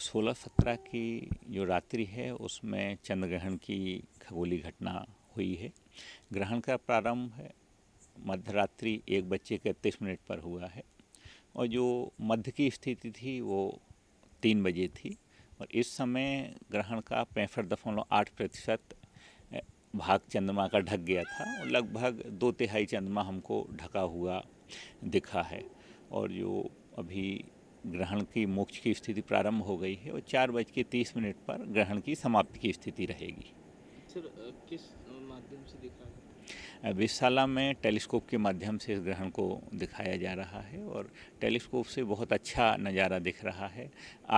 सोलह सत्रह की जो रात्रि है उसमें चंद्र ग्रहण की खगोली घटना हुई है ग्रहण का प्रारंभ है मध्यरात्रि एक बच्चे के तीस मिनट पर हुआ है और जो मध्य की स्थिति थी वो तीन बजे थी और इस समय ग्रहण का पैंसठ दशमलव आठ प्रतिशत भाग चंद्रमा का ढक गया था और लगभग दो तिहाई चंद्रमा हमको ढका हुआ दिखा है और जो अभी ग्रहण की मोक्ष की स्थिति प्रारंभ हो गई है और चार बज के तीस मिनट पर ग्रहण की समाप्ति की स्थिति रहेगी सर किस माध्यम से दिखा विशाला में टेलीस्कोप के माध्यम से इस ग्रहण को दिखाया जा रहा है और टेलीस्कोप से बहुत अच्छा नज़ारा दिख रहा है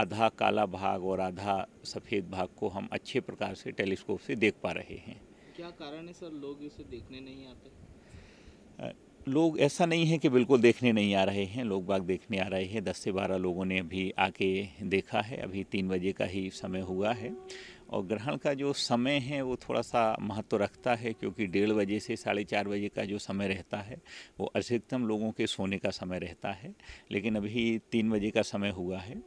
आधा काला भाग और आधा सफ़ेद भाग को हम अच्छे प्रकार से टेलीस्कोप से देख पा रहे हैं क्या कारण है सर लोग इसे देखने नहीं आते लोग ऐसा नहीं है कि बिल्कुल देखने नहीं आ रहे हैं लोग बाग देखने आ रहे हैं दस से बारह लोगों ने अभी आके देखा है अभी तीन बजे का ही समय हुआ है और ग्रहण का जो समय है वो थोड़ा सा महत्व रखता है क्योंकि डेढ़ बजे से साढ़े चार बजे का जो समय रहता है वो अधिकतम लोगों के सोने का समय रहता है लेकिन अभी तीन बजे का समय हुआ है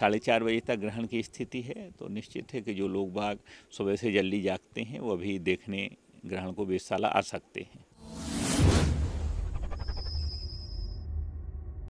साढ़े चार बजे तक ग्रहण की स्थिति है तो निश्चित है कि जो लोग बाग सुबह से जल्दी जागते हैं वो अभी देखने ग्रहण को बेसाला आ सकते हैं